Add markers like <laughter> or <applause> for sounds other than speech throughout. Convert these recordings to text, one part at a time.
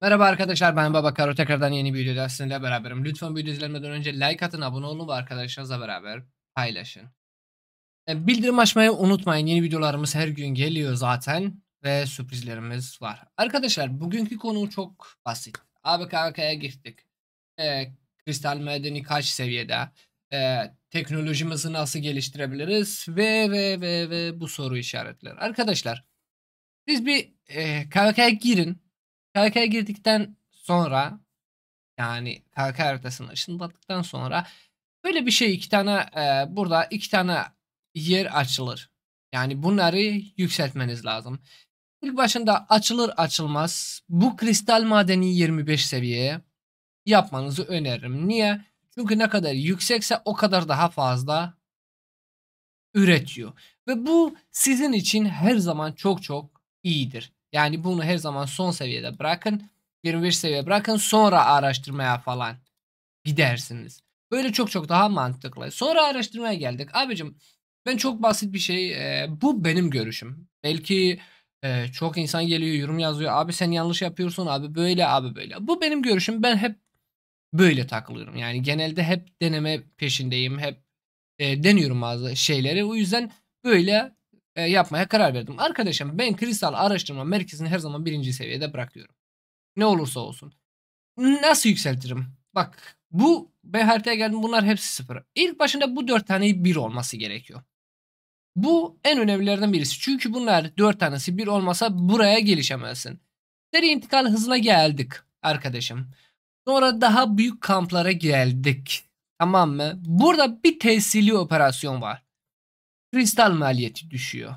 Merhaba arkadaşlar ben Babakaro tekrardan yeni bir videoda sizinle beraberim. Lütfen video izlemeden önce like atın, abone olun ve arkadaşlarınızla beraber paylaşın. E, bildirim açmayı unutmayın. Yeni videolarımız her gün geliyor zaten ve sürprizlerimiz var. Arkadaşlar bugünkü konu çok basit. ABKK'ya girdik. E, kristal medeni kaç seviyede? E, teknolojimizi nasıl geliştirebiliriz? Ve ve ve ve bu soru işaretleri. Arkadaşlar siz bir e, KVK'ya girin Kalkaya girdikten sonra yani kalka haritasını ışınlattıktan sonra böyle bir şey iki tane e, burada iki tane yer açılır. Yani bunları yükseltmeniz lazım. İlk başında açılır açılmaz bu kristal madeni 25 seviyeye yapmanızı öneririm. Niye? Çünkü ne kadar yüksekse o kadar daha fazla üretiyor. Ve bu sizin için her zaman çok çok iyidir. Yani bunu her zaman son seviyede bırakın. 21 seviye bırakın sonra araştırmaya falan gidersiniz. Böyle çok çok daha mantıklı. Sonra araştırmaya geldik. Abicim ben çok basit bir şey e, bu benim görüşüm. Belki e, çok insan geliyor yorum yazıyor. Abi sen yanlış yapıyorsun abi böyle abi böyle. Bu benim görüşüm. Ben hep böyle takılıyorum. Yani genelde hep deneme peşindeyim. Hep e, deniyorum bazı şeyleri. O yüzden böyle e, yapmaya karar verdim. Arkadaşım ben kristal araştırma merkezini her zaman birinci seviyede bırakıyorum. Ne olursa olsun. Nasıl yükseltirim? Bak bu ben haritaya geldim bunlar hepsi sıfır. İlk başında bu dört taneyi bir olması gerekiyor. Bu en önemlilerden birisi. Çünkü bunlar dört tanesi bir olmasa buraya gelişemezsin. Seri intikal hızına geldik arkadaşım. Sonra daha büyük kamplara geldik. Tamam mı? Burada bir tesili operasyon var kristal maliyeti düşüyor.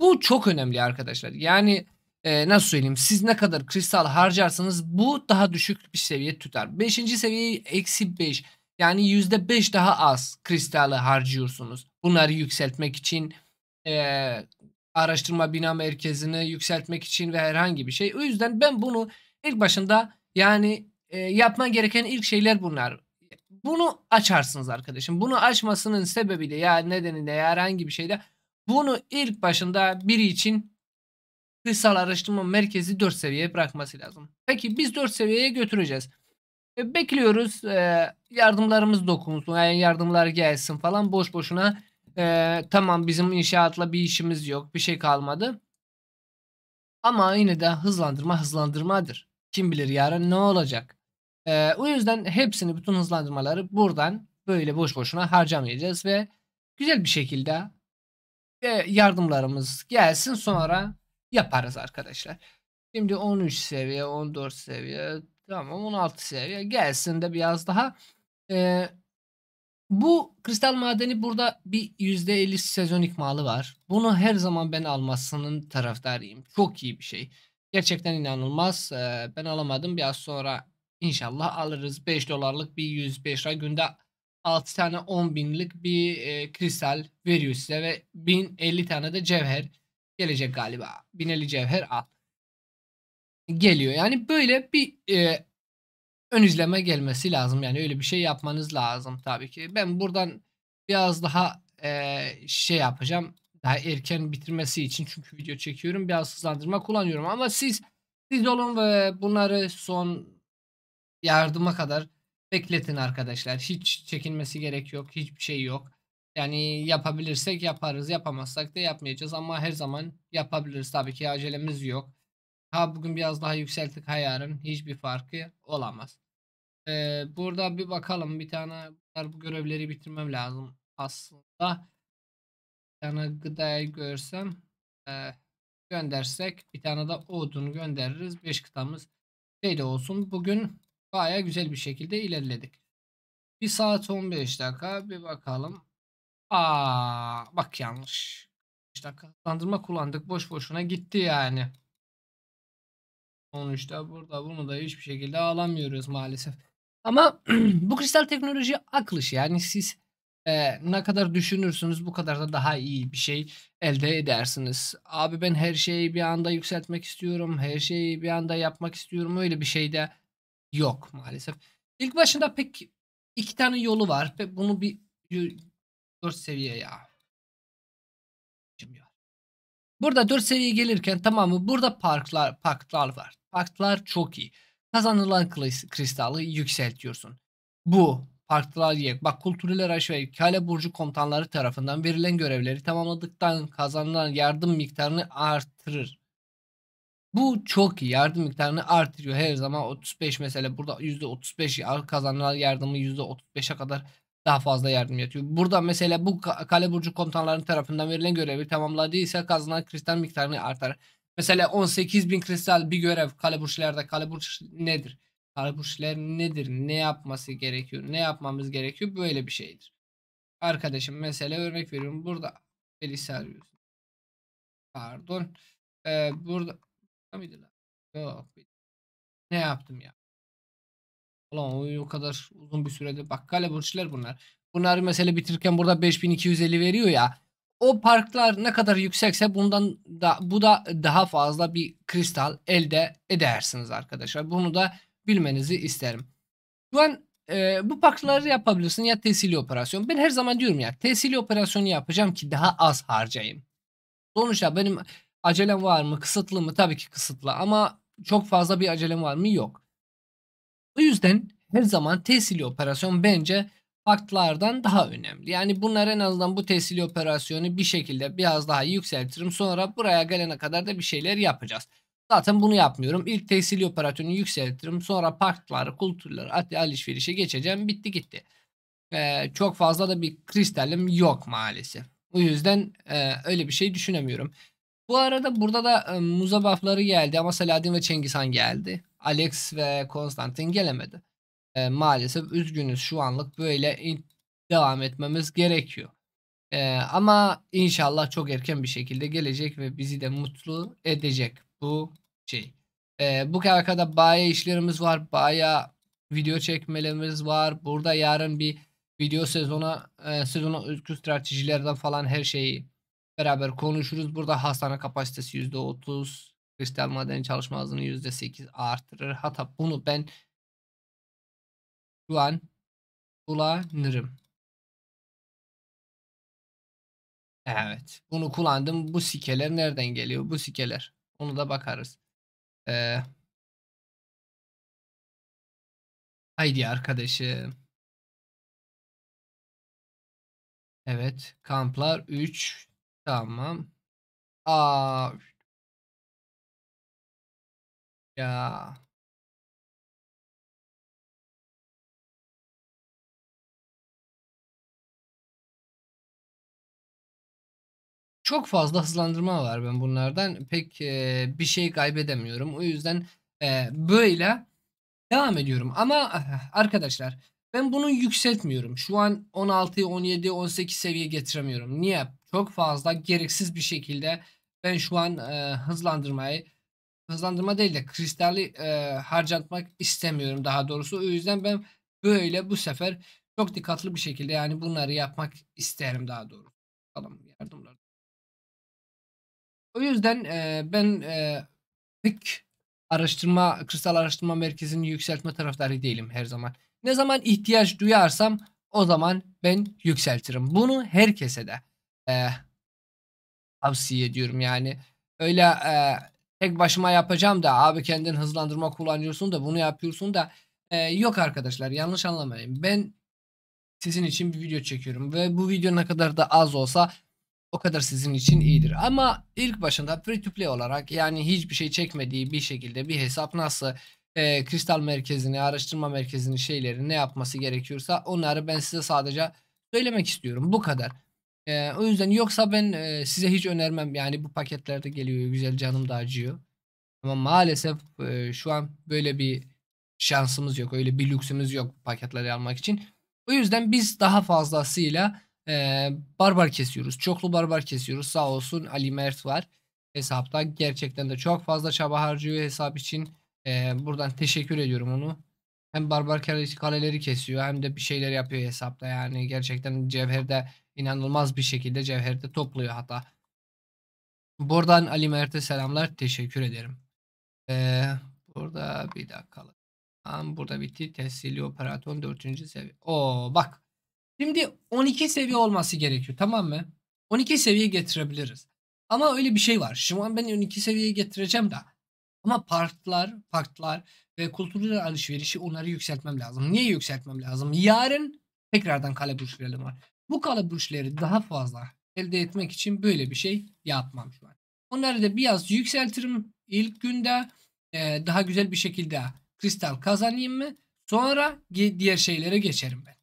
Bu çok önemli arkadaşlar. Yani e, nasıl söyleyeyim siz ne kadar kristal harcarsanız bu daha düşük bir seviye tutar. Beşinci seviye eksi beş, yani yüzde beş daha az kristalı harcıyorsunuz. Bunları yükseltmek için e, araştırma bina merkezini yükseltmek için ve herhangi bir şey. O yüzden ben bunu ilk başında yani e, yapman gereken ilk şeyler bunlar. Bunu açarsınız arkadaşım. Bunu açmasının sebebi de ya nedeni de ya herhangi bir şeyde bunu ilk başında biri için kısal araştırma merkezi 4 seviyeye bırakması lazım. Peki biz 4 seviyeye götüreceğiz. E, bekliyoruz e, yardımlarımız dokunsun yani yardımlar gelsin falan boş boşuna e, tamam bizim inşaatla bir işimiz yok bir şey kalmadı. Ama yine de hızlandırma hızlandırmadır. Kim bilir yarın ne olacak? Ee, o yüzden hepsini bütün hızlandırmaları buradan böyle boş boşuna harcamayacağız ve güzel bir şekilde yardımlarımız gelsin sonra yaparız arkadaşlar. Şimdi 13 seviye 14 seviye tamam 16 seviye gelsin de biraz daha ee, bu kristal madeni burada bir %50 sezon malı var. Bunu her zaman ben almasının taraftarıyım. Çok iyi bir şey. Gerçekten inanılmaz. ben alamadım. Biraz sonra İnşallah alırız. 5 dolarlık bir 105 lira günde 6 tane 10 binlik bir e, kristal veriyor size ve 1050 tane de cevher gelecek galiba. 1050 cevher al. Geliyor. Yani böyle bir e, ön izleme gelmesi lazım. Yani öyle bir şey yapmanız lazım tabii ki. Ben buradan biraz daha e, şey yapacağım. Daha erken bitirmesi için çünkü video çekiyorum. Biraz hızlandırma kullanıyorum ama siz siz olun ve bunları son yardıma kadar bekletin arkadaşlar. Hiç çekinmesi gerek yok. Hiçbir şey yok. Yani yapabilirsek yaparız. Yapamazsak da yapmayacağız. Ama her zaman yapabiliriz. Tabii ki acelemiz yok. Ha bugün biraz daha yükselttik hayarın, yarın. Hiçbir farkı olamaz. Ee, burada bir bakalım. Bir tane bu görevleri bitirmem lazım aslında. Bir tane gıdayı görsem e, göndersek bir tane de odun göndeririz. 5 kıtamız şey de olsun. Bugün Baya güzel bir şekilde ilerledik. Bir saat 15 dakika bir bakalım. Aa bak yanlış. 5 dakika hızlandırma kullandık. Boş boşuna gitti yani. Sonuçta burada bunu da hiçbir şekilde alamıyoruz maalesef. Ama <clears throat> bu kristal teknoloji aklışı yani siz e, ne kadar düşünürsünüz bu kadar da daha iyi bir şey elde edersiniz. Abi ben her şeyi bir anda yükseltmek istiyorum. Her şeyi bir anda yapmak istiyorum. Öyle bir şey de yok maalesef. İlk başında pek iki tane yolu var. Pek bunu bir dört seviye ya. Burada dört seviye gelirken tamamı burada parklar parklar var. Parklar çok iyi. Kazanılan kristalı yükseltiyorsun. Bu parklar yek. Bak kültürler aşağı kale burcu komutanları tarafından verilen görevleri tamamladıktan kazanılan yardım miktarını artırır. Bu çok iyi. Yardım miktarını artırıyor. Her zaman 35 mesela burada %35 kazanılan yardımı %35'e kadar daha fazla yardım yatıyor. Burada mesela bu kale burcu komutanların tarafından verilen görevi tamamladıysa kazanan kristal miktarını artar. Mesela 18 bin kristal bir görev kale burçlarda. Kale burç nedir? Kale burçlar nedir? Ne yapması gerekiyor? Ne yapmamız gerekiyor? Böyle bir şeydir. Arkadaşım mesela örnek veriyorum. Burada Felisi arıyorsun. Pardon. Ee, burada Mıydı Yok. Ne yaptım ya? Ulan o, kadar uzun bir sürede. Bak kale burçlar bunlar. Bunları mesele bitirirken burada 5250 veriyor ya. O parklar ne kadar yüksekse bundan da bu da daha fazla bir kristal elde edersiniz arkadaşlar. Bunu da bilmenizi isterim. Şu an e, bu parkları yapabilirsin ya tesili operasyon. Ben her zaman diyorum ya tesili operasyonu yapacağım ki daha az harcayayım. Sonuçta benim Acelem var mı? Kısıtlı mı? Tabii ki kısıtlı ama çok fazla bir acelem var mı? Yok. O yüzden her zaman tesili operasyon bence faktlardan daha önemli. Yani bunlar en azından bu tesili operasyonu bir şekilde biraz daha yükseltirim. Sonra buraya gelene kadar da bir şeyler yapacağız. Zaten bunu yapmıyorum. İlk tesili operasyonu yükseltirim. Sonra parkları, kulturları, alışverişe geçeceğim. Bitti gitti. Ee, çok fazla da bir kristalim yok maalesef. O yüzden e, öyle bir şey düşünemiyorum. Bu arada burada da e, Muza buffları geldi ama Selahattin ve Cengiz Han geldi. Alex ve Konstantin gelemedi. E, maalesef üzgünüz şu anlık böyle devam etmemiz gerekiyor. E, ama inşallah çok erken bir şekilde gelecek ve bizi de mutlu edecek bu şey. E, bu arkada baya işlerimiz var. Baya video çekmelerimiz var. Burada yarın bir video e, sezonu, e, sezonu özgü stratejilerden falan her şeyi beraber konuşuruz. Burada hastane kapasitesi %30, kristal madeni çalışma hızını %8 artırır. Hatta bunu ben şu an kullanırım. Evet. Bunu kullandım. Bu sikeler nereden geliyor? Bu sikeler. Onu da bakarız. Ee, haydi arkadaşım. Evet. Kamplar 3 Tamam. Aa. Ya. Çok fazla hızlandırma var ben bunlardan. Pek e, bir şey kaybedemiyorum. O yüzden e, böyle devam ediyorum. Ama ah, ah, arkadaşlar ben bunu yükseltmiyorum. Şu an 16, 17, 18 seviye getiremiyorum. Niye? Çok fazla gereksiz bir şekilde ben şu an e, hızlandırmayı hızlandırma değil de kristali e, harcatmak istemiyorum daha doğrusu. O yüzden ben böyle bu sefer çok dikkatli bir şekilde yani bunları yapmak isterim daha doğrusu. Bakalım yardımlar. O yüzden e, ben e, pek araştırma, kırsal araştırma merkezini yükseltme taraftarı değilim her zaman. Ne zaman ihtiyaç duyarsam o zaman ben yükseltirim. Bunu herkese de e, tavsiye ediyorum yani. Öyle e, tek başıma yapacağım da abi kendin hızlandırma kullanıyorsun da bunu yapıyorsun da e, yok arkadaşlar yanlış anlamayın. Ben sizin için bir video çekiyorum ve bu video ne kadar da az olsa o kadar sizin için iyidir. Ama ilk başında free to play olarak yani hiçbir şey çekmediği bir şekilde bir hesap nasıl e, kristal merkezini, araştırma merkezini şeyleri ne yapması gerekiyorsa onları ben size sadece söylemek istiyorum. Bu kadar. E, o yüzden yoksa ben e, size hiç önermem. Yani bu paketlerde geliyor güzel canım da acıyor. Ama maalesef e, şu an böyle bir şansımız yok. Öyle bir lüksümüz yok paketleri almak için. O yüzden biz daha fazlasıyla e, barbar kesiyoruz. Çoklu barbar kesiyoruz. Sağ olsun Ali Mert var hesapta. Gerçekten de çok fazla çaba harcıyor hesap için. E, buradan teşekkür ediyorum onu. Hem barbar kaleleri kesiyor hem de bir şeyler yapıyor hesapta. Yani gerçekten cevherde inanılmaz bir şekilde cevherde topluyor hatta. Buradan Ali Mert'e selamlar. Teşekkür ederim. Ee, burada bir dakika Tamam burada bitti. Tesili operatör 4. seviye. Oo bak. Şimdi 12 seviye olması gerekiyor tamam mı? 12 seviye getirebiliriz. Ama öyle bir şey var. Şu an ben 12 seviye getireceğim de. Ama partlar, partlar ve kültürel alışverişi onları yükseltmem lazım. Niye yükseltmem lazım? Yarın tekrardan kale burçlarım var. Bu kale daha fazla elde etmek için böyle bir şey yapmam şu an. Onları da biraz yükseltirim ilk günde e, daha güzel bir şekilde kristal kazanayım mı? Sonra diğer şeylere geçerim ben.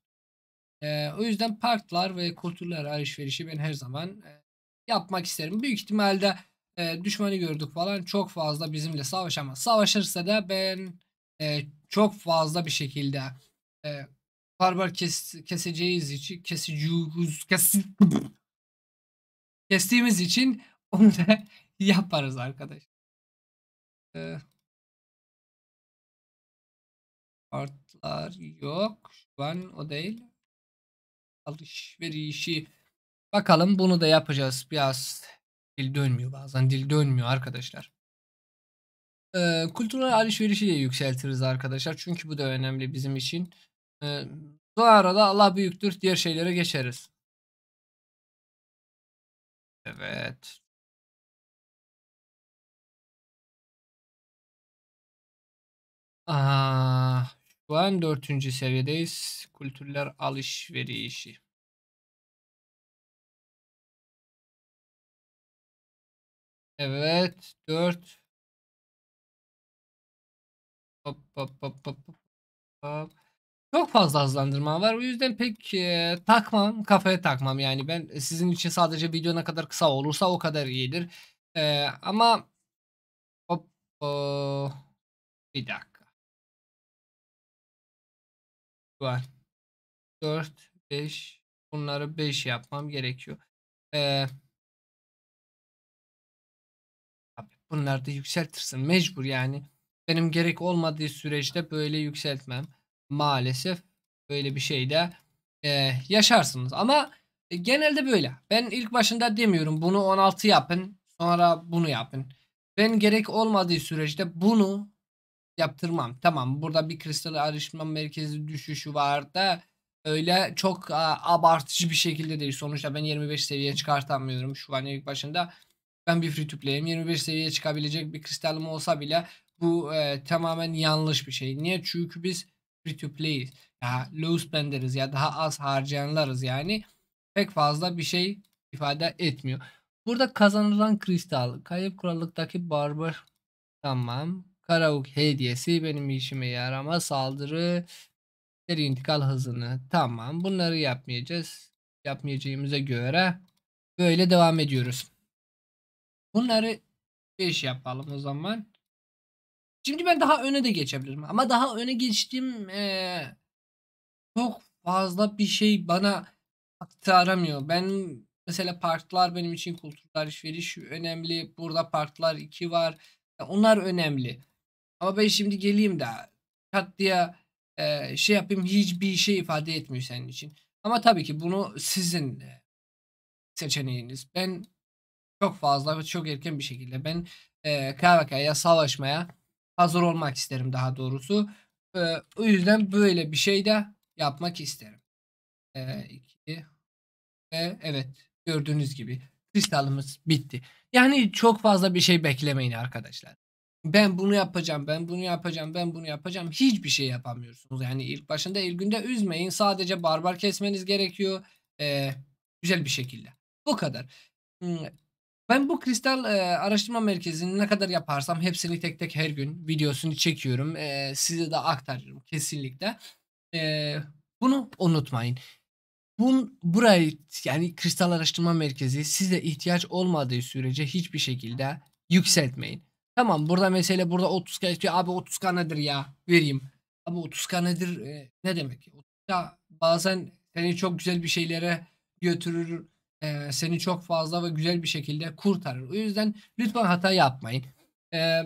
E, o yüzden parklar ve kültürler alışverişi ben her zaman e, yapmak isterim. Büyük ihtimalde e, düşmanı gördük falan çok fazla bizimle savaşamaz. Savaşırsa da ben e, çok fazla bir şekilde e, barbar kes, keseceğiz için kesiciyoruz kes, kestiğimiz için onu da <laughs> yaparız arkadaş. E, partlar yok. Şu an o değil alışverişi. Bakalım bunu da yapacağız. Biraz dil dönmüyor bazen. Dil dönmüyor arkadaşlar. Ee, kültürel alışverişi de yükseltiriz arkadaşlar. Çünkü bu da önemli bizim için. Ee, sonra da Allah büyüktür diğer şeylere geçeriz. Evet. Ah, bu an dördüncü seviyedeyiz. Kültürler alışverişi. Evet. Dört. Hop, hop, hop, hop, hop. Çok fazla hızlandırma var. O yüzden pek e, takmam. Kafaya takmam. Yani ben e, sizin için sadece video ne kadar kısa olursa o kadar iyidir. E, ama hop, o, bir dakika. var. 4, 5. Bunları 5 yapmam gerekiyor. Ee, abi bunları da yükseltirsin. Mecbur yani. Benim gerek olmadığı süreçte böyle yükseltmem. Maalesef böyle bir şeyde e, yaşarsınız. Ama e, genelde böyle. Ben ilk başında demiyorum bunu 16 yapın. Sonra bunu yapın. Ben gerek olmadığı süreçte bunu yaptırmam. Tamam burada bir kristal ayrışma merkezi düşüşü var da öyle çok a, abartıcı bir şekilde değil. Sonuçta ben 25 seviye çıkartamıyorum şu an ilk başında. Ben bir free to play'im. 25 seviye çıkabilecek bir kristalim olsa bile bu e, tamamen yanlış bir şey. Niye? Çünkü biz free to play'iz. Ya low spenderiz ya daha az harcayanlarız yani. Pek fazla bir şey ifade etmiyor. Burada kazanılan kristal. Kayıp krallıktaki barbar. Tamam. Karauk hediyesi benim işime yarama saldırı seri intikal hızını. Tamam bunları yapmayacağız. Yapmayacağımıza göre böyle devam ediyoruz. Bunları iş yapalım o zaman. Şimdi ben daha öne de geçebilirim. Ama daha öne geçtiğim ee, çok fazla bir şey bana aktaramıyor. Ben mesela partlar benim için kültürel alışveriş önemli. Burada partlar 2 var. Yani e, onlar önemli. Ama ben şimdi geleyim de kat diye e, şey yapayım hiçbir şey ifade etmiyor senin için. Ama tabii ki bunu sizin e, seçeneğiniz. Ben çok fazla ve çok erken bir şekilde ben e, Karaka'ya savaşmaya hazır olmak isterim daha doğrusu. E, o yüzden böyle bir şey de yapmak isterim. E, iki, ve evet gördüğünüz gibi kristalımız bitti. Yani çok fazla bir şey beklemeyin arkadaşlar ben bunu yapacağım, ben bunu yapacağım, ben bunu yapacağım. Hiçbir şey yapamıyorsunuz. Yani ilk başında ilk günde üzmeyin. Sadece barbar kesmeniz gerekiyor. Ee, güzel bir şekilde. Bu kadar. Hmm, ben bu kristal e, araştırma merkezini ne kadar yaparsam hepsini tek tek her gün videosunu çekiyorum. E, size de aktarıyorum kesinlikle. E, bunu unutmayın. Bun, burayı yani kristal araştırma merkezi size ihtiyaç olmadığı sürece hiçbir şekilde yükseltmeyin. Tamam burada mesele burada 30k istiyor. Abi 30k nedir ya? Vereyim. Abi 30k nedir? E, ne demek? 30k bazen seni çok güzel bir şeylere götürür. E, seni çok fazla ve güzel bir şekilde kurtarır. O yüzden lütfen hata yapmayın. E,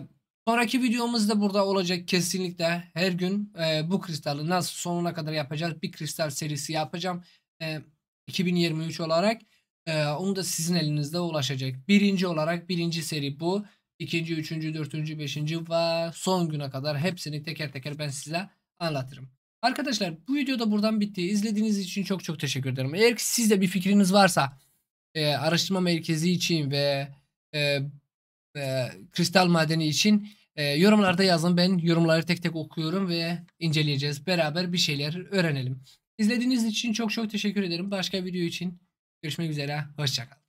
sonraki videomuz da burada olacak kesinlikle. Her gün e, bu kristalı nasıl sonuna kadar yapacağız? Bir kristal serisi yapacağım. E, 2023 olarak. E, onu da sizin elinizde ulaşacak. Birinci olarak birinci seri bu ikinci, üçüncü, dördüncü, beşinci ve son güne kadar hepsini teker teker ben size anlatırım. Arkadaşlar bu videoda buradan bitti. İzlediğiniz için çok çok teşekkür ederim. Eğer sizde bir fikriniz varsa e, araştırma merkezi için ve e, e, kristal madeni için e, yorumlarda yazın. Ben yorumları tek tek okuyorum ve inceleyeceğiz. Beraber bir şeyler öğrenelim. İzlediğiniz için çok çok teşekkür ederim. Başka video için görüşmek üzere. Hoşçakalın.